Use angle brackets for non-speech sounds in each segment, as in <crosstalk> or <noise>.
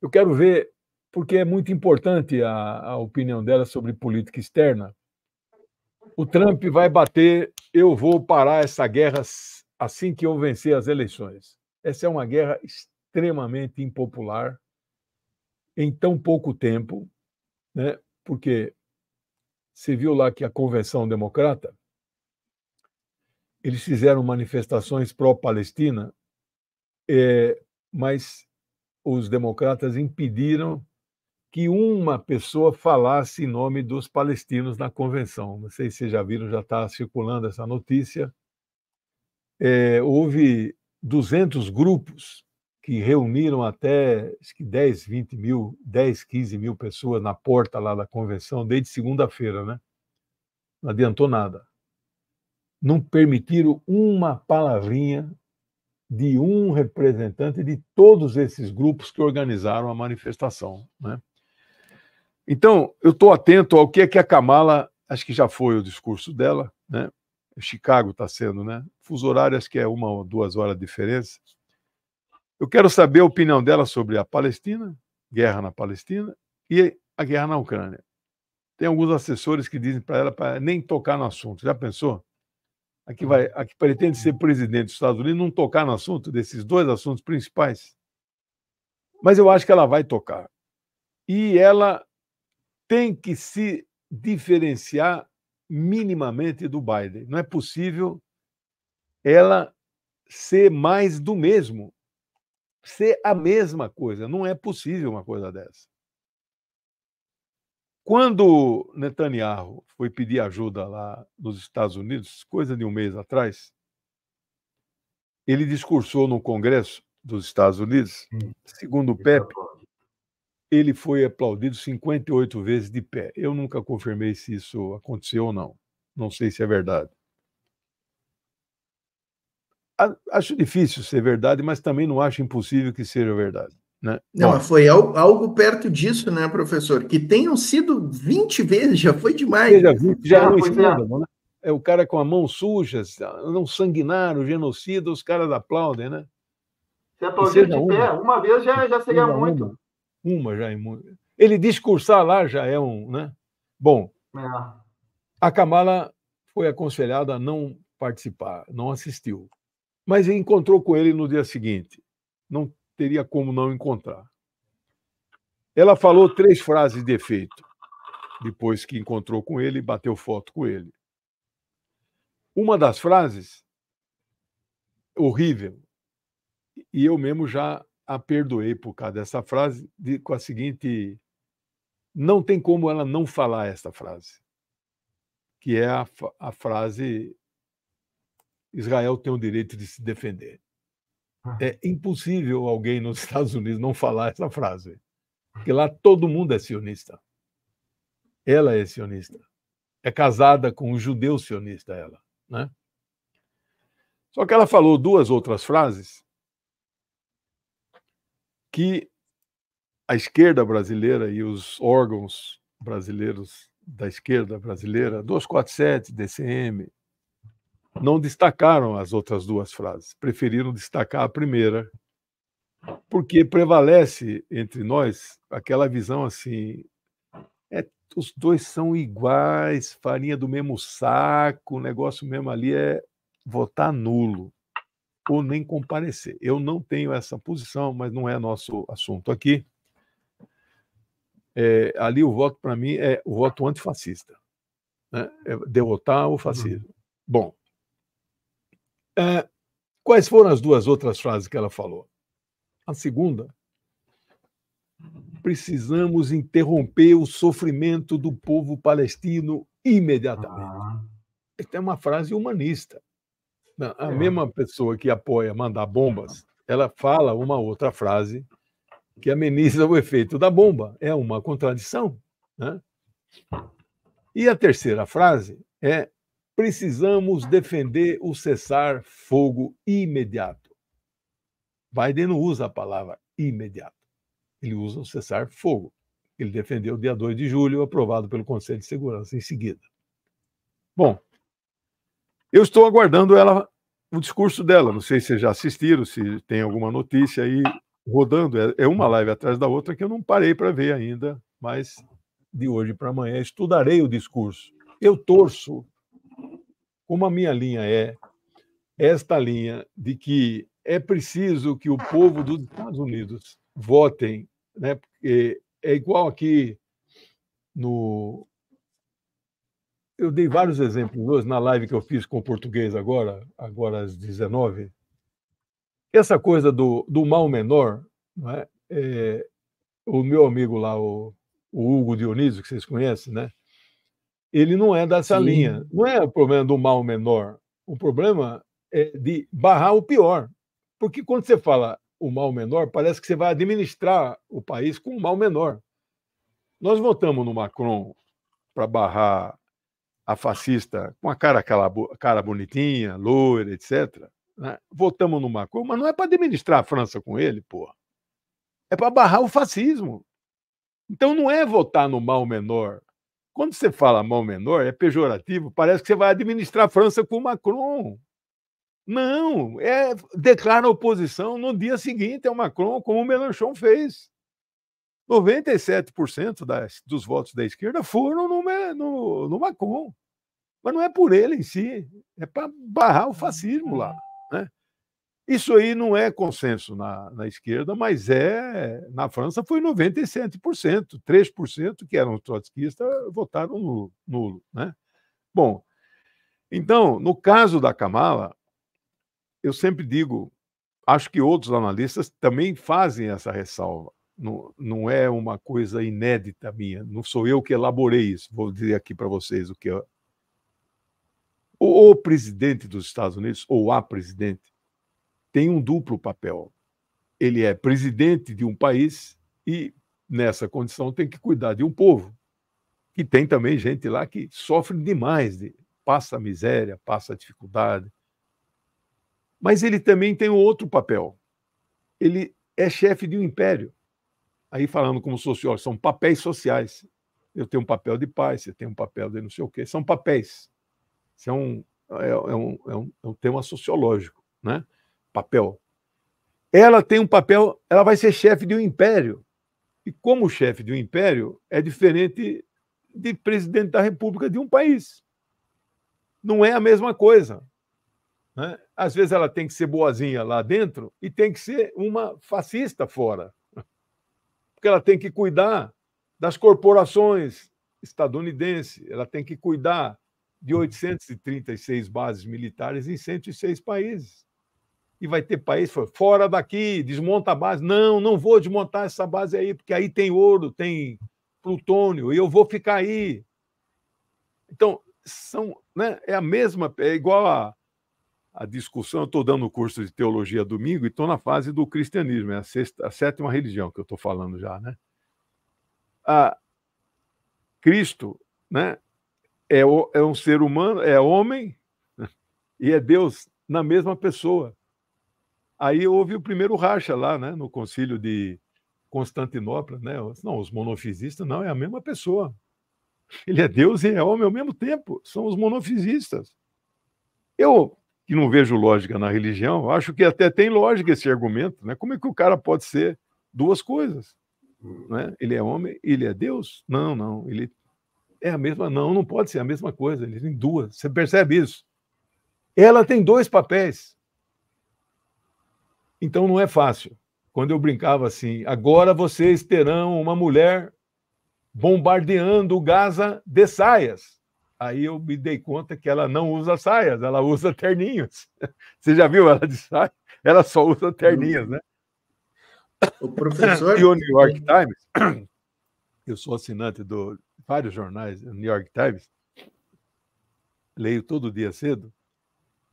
eu quero ver, porque é muito importante a, a opinião dela sobre política externa. O Trump vai bater, eu vou parar essa guerra assim que eu vencer as eleições. Essa é uma guerra extremamente impopular em tão pouco tempo, né? porque você viu lá que a Convenção Democrata, eles fizeram manifestações pró-Palestina, é, mas os democratas impediram que uma pessoa falasse em nome dos palestinos na convenção. Não sei se vocês já viram, já está circulando essa notícia. É, houve 200 grupos que reuniram até acho que 10, 20 mil, 10, 15 mil pessoas na porta lá da convenção desde segunda-feira, né? Não adiantou nada. Não permitiram uma palavrinha de um representante de todos esses grupos que organizaram a manifestação. Né? Então, eu estou atento ao que é que a Kamala, acho que já foi o discurso dela, né? Chicago está sendo, né? Fuso horário, acho que é uma ou duas horas de diferença. Eu quero saber a opinião dela sobre a Palestina, guerra na Palestina e a guerra na Ucrânia. Tem alguns assessores que dizem para ela para nem tocar no assunto. Já pensou? a que, vai, a que pretende ser uhum. presidente dos Estados Unidos, não tocar no assunto desses dois assuntos principais? Mas eu acho que ela vai tocar. E ela tem que se diferenciar minimamente do Biden. Não é possível ela ser mais do mesmo, ser a mesma coisa. Não é possível uma coisa dessa. Quando Netanyahu foi pedir ajuda lá nos Estados Unidos, coisa de um mês atrás, ele discursou no Congresso dos Estados Unidos. Hum. Segundo o Pepe, ele foi aplaudido 58 vezes de pé. Eu nunca confirmei se isso aconteceu ou não. Não sei se é verdade. Acho difícil ser verdade, mas também não acho impossível que seja verdade. Né? Não, Bom, foi algo perto disso, né, professor? Que tenham sido 20 vezes, já foi demais. Já, 20, ah, já é né? É o cara com a mão suja, não sanguinário, genocida, os caras aplaudem, né? Se aplaudir de uma. pé, uma vez já, já seria uma, muito. Uma, uma já é muito. Ele discursar lá já é um, né? Bom, é. a Kamala foi aconselhada a não participar, não assistiu. Mas encontrou com ele no dia seguinte. Não teria como não encontrar. Ela falou três frases de efeito depois que encontrou com ele e bateu foto com ele. Uma das frases, horrível, e eu mesmo já a perdoei por causa dessa frase, de, com a seguinte: não tem como ela não falar essa frase, que é a, a frase: Israel tem o direito de se defender. É impossível alguém nos Estados Unidos não falar essa frase. Porque lá todo mundo é sionista. Ela é sionista. É casada com um judeu sionista, ela. Né? Só que ela falou duas outras frases que a esquerda brasileira e os órgãos brasileiros da esquerda brasileira, 247, DCM, não destacaram as outras duas frases, preferiram destacar a primeira, porque prevalece entre nós aquela visão assim: é, os dois são iguais, farinha do mesmo saco, o negócio mesmo ali é votar nulo ou nem comparecer. Eu não tenho essa posição, mas não é nosso assunto aqui. É, ali o voto para mim é o voto antifascista, né? é derrotar o uhum. fascismo. Bom, é, quais foram as duas outras frases que ela falou? A segunda, precisamos interromper o sofrimento do povo palestino imediatamente. Ah. Esta é uma frase humanista. A é. mesma pessoa que apoia mandar bombas, é. ela fala uma outra frase que ameniza o efeito da bomba. É uma contradição. Né? E a terceira frase é precisamos defender o cessar-fogo imediato. Biden não usa a palavra imediato, ele usa o cessar-fogo. Ele defendeu dia 2 de julho, aprovado pelo Conselho de Segurança em seguida. Bom, eu estou aguardando ela, o discurso dela. Não sei se vocês já assistiram, se tem alguma notícia aí rodando. É, é uma live atrás da outra que eu não parei para ver ainda, mas de hoje para amanhã estudarei o discurso. Eu torço como a minha linha é esta linha de que é preciso que o povo dos Estados Unidos votem, né? Porque é igual aqui no eu dei vários exemplos hoje na live que eu fiz com o português agora, agora às 19. Essa coisa do, do mal menor, não é? é o meu amigo lá, o, o Hugo Dionísio, que vocês conhecem, né? ele não é dessa Sim. linha. Não é o problema do mal menor. O problema é de barrar o pior. Porque quando você fala o mal menor, parece que você vai administrar o país com o mal menor. Nós votamos no Macron para barrar a fascista com a cara, cara bonitinha, loira, etc. Né? Votamos no Macron, mas não é para administrar a França com ele, porra. É para barrar o fascismo. Então não é votar no mal menor, quando você fala mal menor, é pejorativo, parece que você vai administrar a França com o Macron. Não, é declara oposição no dia seguinte ao Macron, como o Melanchon fez. 97% das, dos votos da esquerda foram no, no, no Macron. Mas não é por ele em si, é para barrar o fascismo lá. Isso aí não é consenso na, na esquerda, mas é. Na França foi 97%, 3% que eram trotskistas votaram nulo. nulo né? Bom, então, no caso da Kamala, eu sempre digo, acho que outros analistas também fazem essa ressalva. Não, não é uma coisa inédita minha, não sou eu que elaborei isso. Vou dizer aqui para vocês o que é. O, o presidente dos Estados Unidos, ou a presidente, tem um duplo papel. Ele é presidente de um país e, nessa condição, tem que cuidar de um povo. E tem também gente lá que sofre demais, passa miséria, passa dificuldade. Mas ele também tem um outro papel. Ele é chefe de um império. Aí, falando como sociólogo, são papéis sociais. Eu tenho um papel de pai, você tem um papel de não sei o quê. São papéis. Isso é um, é, é um, é um, é um tema sociológico. Né? papel. Ela tem um papel, ela vai ser chefe de um império. E como chefe de um império, é diferente de presidente da república de um país. Não é a mesma coisa. Né? Às vezes ela tem que ser boazinha lá dentro e tem que ser uma fascista fora. Porque ela tem que cuidar das corporações estadunidenses, ela tem que cuidar de 836 bases militares em 106 países e vai ter país fora daqui, desmonta a base. Não, não vou desmontar essa base aí, porque aí tem ouro, tem plutônio, e eu vou ficar aí. Então, são, né, é a mesma, é igual a, a discussão. Eu estou dando o curso de teologia domingo e estou na fase do cristianismo, é a, sexta, a sétima religião que eu estou falando já, né? A Cristo, né, é, o, é um ser humano, é homem né, e é Deus na mesma pessoa. Aí houve o primeiro racha lá, né, no concílio de Constantinopla, né? Não, os monofisistas não, é a mesma pessoa. Ele é Deus e é homem ao mesmo tempo, são os monofisistas. Eu, que não vejo lógica na religião, acho que até tem lógica esse argumento, né? Como é que o cara pode ser duas coisas? Né? Ele é homem e ele é Deus? Não, não, ele é a mesma, não, não pode ser a mesma coisa, ele tem duas. Você percebe isso? Ela tem dois papéis. Então não é fácil. Quando eu brincava assim, agora vocês terão uma mulher bombardeando Gaza de saias. Aí eu me dei conta que ela não usa saias, ela usa terninhos. <laughs> Você já viu ela de saia? Ela só usa terninhos, né? O professor. E o New York Times, eu sou assinante de vários jornais, New York Times, leio todo dia cedo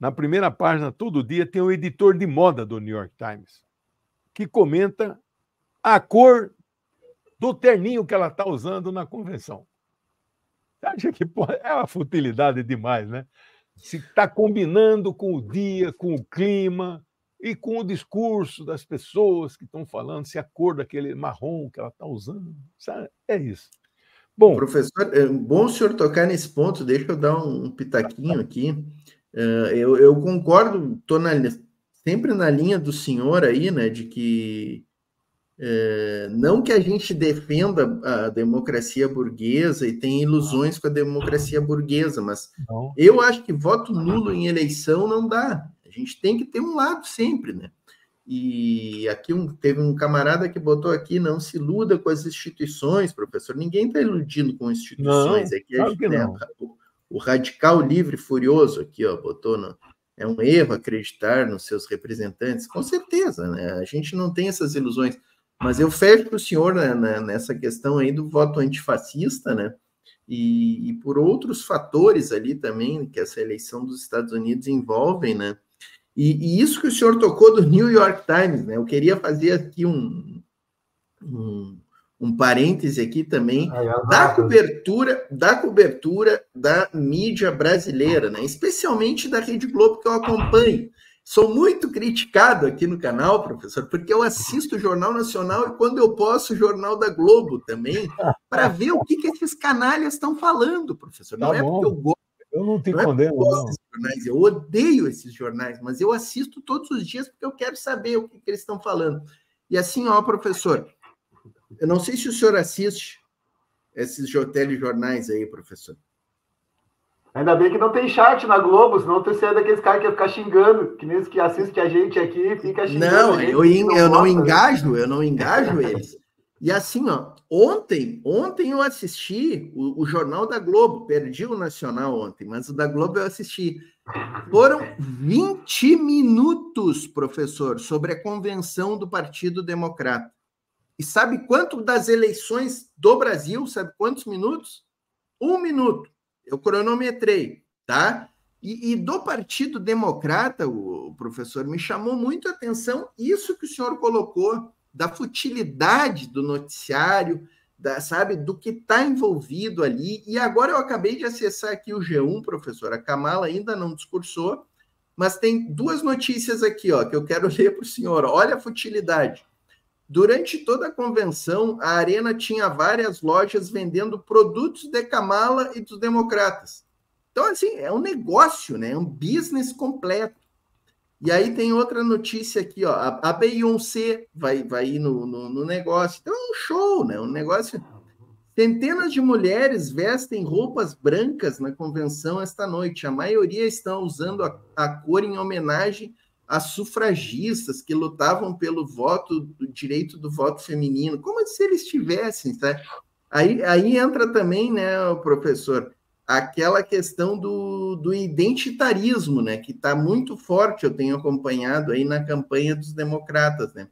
na primeira página todo dia tem o editor de moda do New York Times que comenta a cor do terninho que ela está usando na convenção. Você acha que é uma futilidade demais, né? Se está combinando com o dia, com o clima e com o discurso das pessoas que estão falando, se a cor daquele marrom que ela está usando, sabe? é isso. Bom, professor, é bom o senhor tocar nesse ponto. Deixa eu dar um pitaquinho aqui. Eh, eu, eu, concordo, estou sempre na linha do senhor aí, né, de que eh, não que a gente defenda a democracia burguesa e tenha ilusões com a democracia burguesa, mas não. eu acho que voto nulo em eleição não dá. A gente tem que ter um lado sempre, né? E aqui um, teve um camarada que botou aqui: não se iluda com as instituições, professor. Ninguém está iludindo com instituições. Não, é que a gente, que né, não o radical livre furioso aqui, ó, botou no, é um erro acreditar nos seus representantes. Com certeza, né? A gente não tem essas ilusões. Mas eu fecho para o senhor né, né, nessa questão aí do voto antifascista, né? E, e, por outros fatores ali também que essa eleição dos Estados Unidos envolvem, né? E, e isso que o senhor tocou do New York Times, né? Eu queria fazer aqui um, um um parêntese aqui também, é da cobertura, da cobertura da mídia brasileira, né? especialmente da Rede Globo, que eu acompanho. Sou muito criticado aqui no canal, professor, porque eu assisto o Jornal Nacional e, quando eu posso, o Jornal da Globo também, para ver o que, que esses canalhas estão falando, professor. Não tá é bom. porque eu gosto. Eu não te não é condeno, é não. Esses jornais, eu odeio esses jornais, mas eu assisto todos os dias porque eu quero saber o que, que eles estão falando. E assim, ó, professor, eu não sei se o senhor assiste esses telejornais aí, professor. Ainda bem que não tem chat na Globo, senão tu seria é daqueles caras que ia ficar xingando, que nem os que assistem a gente aqui fica xingando. Não, gente, eu, in, não eu não engajo, eu não engajo eles. E assim, ó, ontem, ontem eu assisti o, o, Jornal da Globo, perdi o Nacional ontem, mas o da Globo eu assisti. Foram 20 minutos, professor, sobre a convenção do Partido Democrata. E sabe quanto das eleições do Brasil? Sabe quantos minutos? Um minuto. Eu é cronometrei, tá? E, e do Partido Democrata, o, professor, me chamou muito a atenção isso que o senhor colocou, da futilidade do noticiário, da, sabe, do que está envolvido ali. E agora eu acabei de acessar aqui o G1, professor. A Kamala ainda não discursou, mas tem duas notícias aqui, ó, que eu quero <laughs> ler para o senhor. Olha a futilidade. Durante toda a convenção, a arena tinha várias lojas vendendo produtos de Kamala e dos democratas. Então, assim, é um negócio, né? É um business completo. E aí tem outra notícia aqui, ó. A, a Beyoncé vai, vai ir no, no, no negócio. Então, é um show, né? Um negócio. Centenas de mulheres vestem roupas brancas na convenção esta noite. A maioria estão usando a, a cor em homenagem as sufragistas que lutavam pelo voto, do direito do voto feminino, como se eles tivessem, tá? Aí, aí entra também, né, professor, aquela questão do, do identitarismo, né, que está muito forte, eu tenho acompanhado aí na campanha dos democratas, né?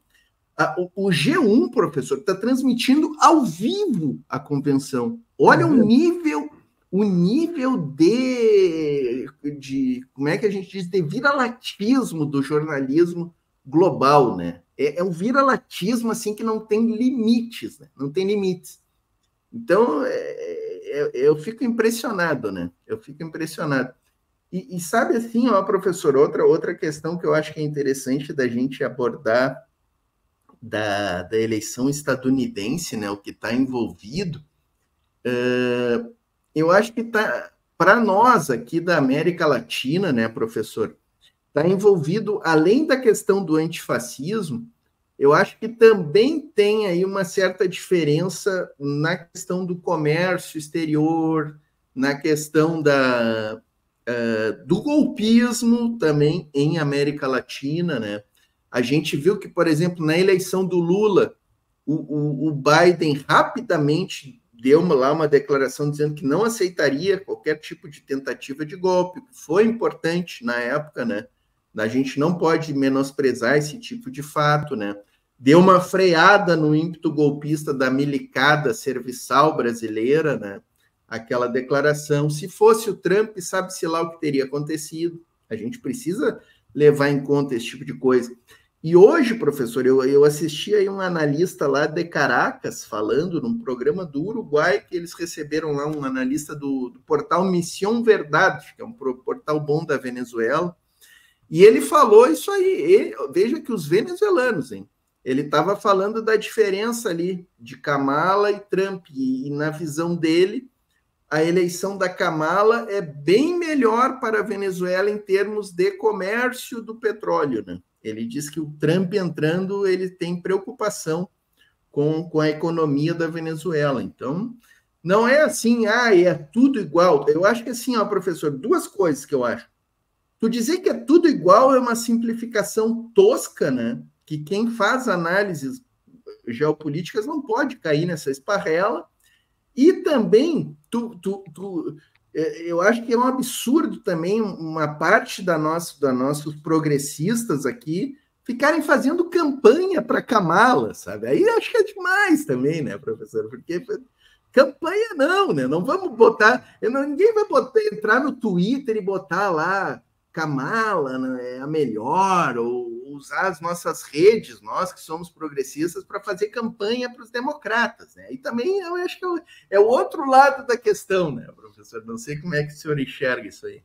o, o G1, professor, está transmitindo ao vivo a convenção. Olha uhum. o nível o nível de, de como é que a gente diz, de vira-latismo do jornalismo global, né? É, é um latismo assim que não tem limites, né? não tem limites. Então é, é, é, eu fico impressionado, né? Eu fico impressionado. E, e, sabe assim, ó, professor, outra outra questão que eu acho que é interessante da gente abordar da, da eleição estadunidense, né? O que está envolvido. Uh, eu acho que tá para nós aqui da América Latina, né, professor, está envolvido além da questão do antifascismo, eu acho que também tem aí uma certa diferença na questão do comércio exterior, na questão da, uh, do golpismo também em América Latina, né? A gente viu que, por exemplo, na eleição do Lula, o, o, o Biden rapidamente deu lá uma declaração dizendo que não aceitaria qualquer tipo de tentativa de golpe. Foi importante na época, né? A gente não pode menosprezar esse tipo de fato, né? Deu uma freada no ímpeto golpista da milicada serviçal brasileira, né? Aquela declaração. Se fosse o Trump, sabe-se lá o que teria acontecido. A gente precisa levar em conta esse tipo de coisa. E hoje, professor, eu, eu assisti aí um analista lá de Caracas falando num programa do Uruguai que eles receberam lá um analista do, do portal Missão Verdade, que é um portal bom da Venezuela. E ele falou isso aí. Ele, veja que os venezuelanos, hein? Ele estava falando da diferença ali de Kamala e Trump. E, e na visão dele, a eleição da Kamala é bem melhor para a Venezuela em termos de comércio do petróleo. Né? Ele diz que o Trump entrando, ele tem preocupação com, com a economia da Venezuela. Então, não é assim, ah, é tudo igual. Eu acho que assim, ó, professor, duas coisas que eu acho. Tu dizer que é tudo igual é uma simplificação tosca, né? Que quem faz análises geopolíticas não pode cair nessa esparrela e também, tu, tu, tu, é, eu acho que é um absurdo também uma parte da nossa, da nossos progressistas aqui ficarem fazendo campanha para Kamala, sabe? Aí acho que é demais também, né, professor? Porque campanha não, né? Não vamos botar, não, ninguém vai botar, entrar no Twitter e botar lá Kamala né, é a melhor ou usar as nossas redes, nós que somos progressistas, para fazer campanha para os democratas. Né? E também eu acho que é, é o outro lado da questão, né, professor? Não sei como é que o senhor enxerga isso aí.